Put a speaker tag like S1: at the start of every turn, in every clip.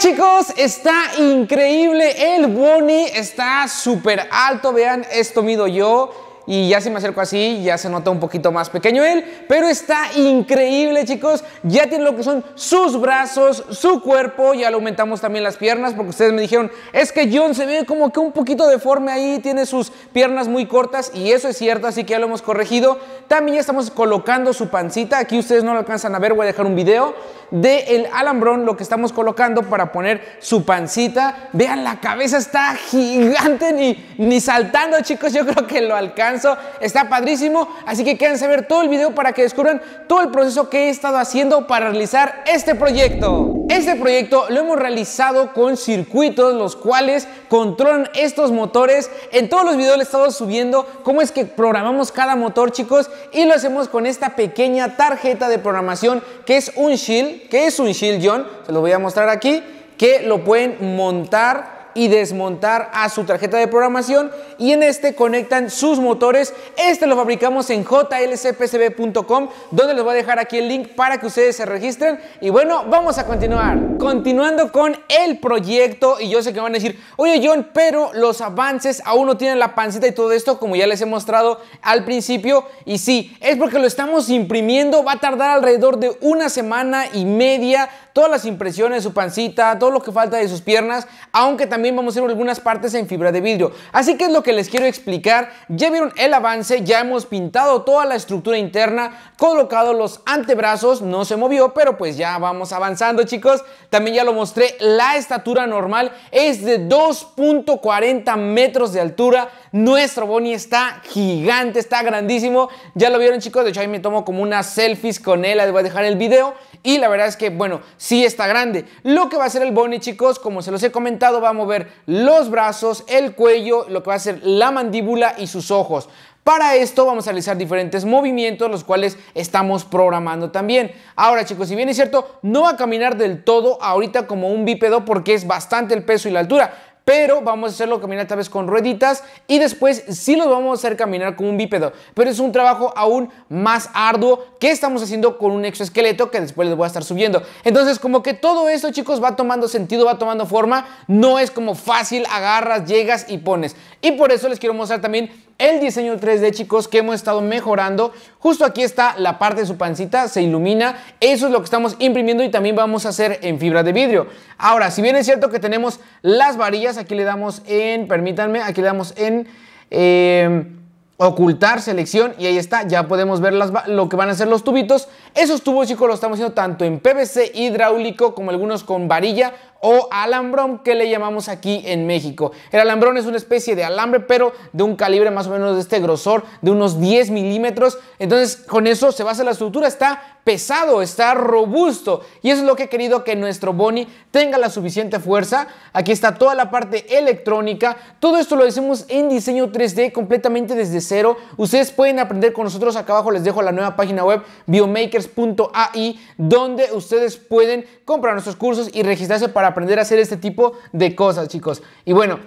S1: chicos, está increíble. El Boni está súper alto. Vean, esto mido yo. Y ya si me acerco así, ya se nota un poquito más pequeño él. Pero está increíble, chicos. Ya tiene lo que son sus brazos, su cuerpo. Ya lo aumentamos también las piernas. Porque ustedes me dijeron, es que John se ve como que un poquito deforme ahí. Tiene sus piernas muy cortas. Y eso es cierto, así que ya lo hemos corregido. También estamos colocando su pancita. Aquí ustedes no lo alcanzan a ver. Voy a dejar un video de el alambrón lo que estamos colocando para poner su pancita. Vean, la cabeza está gigante, ni, ni saltando, chicos. Yo creo que lo alcanzo. Está padrísimo. Así que quédense a ver todo el video para que descubran todo el proceso que he estado haciendo para realizar este proyecto. Este proyecto lo hemos realizado con circuitos los cuales controlan estos motores. En todos los videos les he estado subiendo cómo es que programamos cada motor, chicos, y lo hacemos con esta pequeña tarjeta de programación que es un shield, que es un shield, John, se lo voy a mostrar aquí, que lo pueden montar y desmontar a su tarjeta de programación y en este conectan sus motores. Este lo fabricamos en jlcpcb.com donde les voy a dejar aquí el link para que ustedes se registren. Y bueno, vamos a continuar. Continuando con el proyecto y yo sé que van a decir, oye John, pero los avances aún no tienen la pancita y todo esto como ya les he mostrado al principio. Y sí, es porque lo estamos imprimiendo, va a tardar alrededor de una semana y media todas las impresiones, su pancita, todo lo que falta de sus piernas, aunque también vamos a hacer algunas partes en fibra de vidrio. Así que es lo que les quiero explicar. Ya vieron el avance, ya hemos pintado toda la estructura interna, colocado los antebrazos, no se movió, pero pues ya vamos avanzando, chicos. También ya lo mostré, la estatura normal es de 2.40 metros de altura. Nuestro Bonnie está gigante, está grandísimo. Ya lo vieron, chicos. De hecho, ahí me tomo como unas selfies con él. Les voy a dejar el video. Y la verdad es que, bueno, sí está grande. Lo que va a hacer el Bonnie, chicos, como se los he comentado, va a mover los brazos, el cuello, lo que va a ser la mandíbula y sus ojos. Para esto vamos a realizar diferentes movimientos, los cuales estamos programando también. Ahora chicos, si bien es cierto, no va a caminar del todo ahorita como un bípedo porque es bastante el peso y la altura pero vamos a hacerlo caminar tal vez con rueditas y después sí los vamos a hacer caminar con un bípedo. Pero es un trabajo aún más arduo que estamos haciendo con un exoesqueleto que después les voy a estar subiendo. Entonces como que todo esto chicos va tomando sentido, va tomando forma, no es como fácil, agarras, llegas y pones. Y por eso les quiero mostrar también el diseño 3D, chicos, que hemos estado mejorando. Justo aquí está la parte de su pancita, se ilumina. Eso es lo que estamos imprimiendo y también vamos a hacer en fibra de vidrio. Ahora, si bien es cierto que tenemos las varillas, aquí le damos en, permítanme, aquí le damos en... Em, ocultar selección y ahí está, ya podemos ver las, lo que van a ser los tubitos. Esos tubos chicos los estamos haciendo tanto en PVC hidráulico como algunos con varilla o alambrón que le llamamos aquí en México. El alambrón es una especie de alambre, pero de un calibre más o menos de este grosor, de unos 10 milímetros. Entonces, con eso se basa la estructura, está pesado, está robusto. Y eso es lo que he querido que nuestro Bonnie tenga la suficiente fuerza. Aquí está toda la parte electrónica. Todo esto lo hicimos en diseño 3D completamente desde cero. Ustedes pueden aprender con nosotros. Acá abajo les dejo la nueva página web biomakers.ai donde ustedes pueden comprar nuestros cursos y registrarse para aprender a hacer este tipo de cosas, chicos. Y bueno,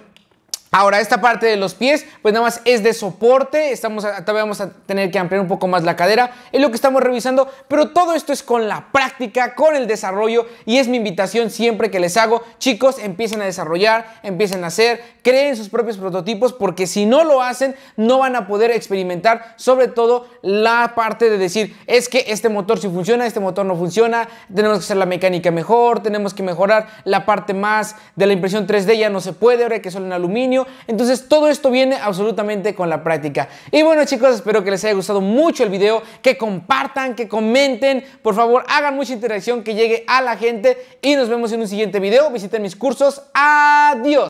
S1: Ahora, esta parte de los pies, pues nada más es de soporte, estamos, todavía vamos a tener que ampliar un poco más la cadera, es lo que estamos revisando, pero todo esto es con la práctica, con el desarrollo y es mi invitación siempre que les hago, chicos, empiecen a desarrollar, empiecen a hacer, creen sus propios prototipos porque si no lo hacen, no van a poder experimentar sobre todo la parte de decir, es que este motor sí funciona, este motor no funciona, tenemos que hacer la mecánica mejor, tenemos que mejorar la parte más de la impresión 3D, ya no se puede, ahora que solo en aluminio, entonces todo esto viene absolutamente con la práctica. Y bueno chicos, espero que les haya gustado mucho el video, que compartan, que comenten, por favor hagan mucha interacción, que llegue a la gente y nos vemos en un siguiente video. Visiten mis cursos. Adiós.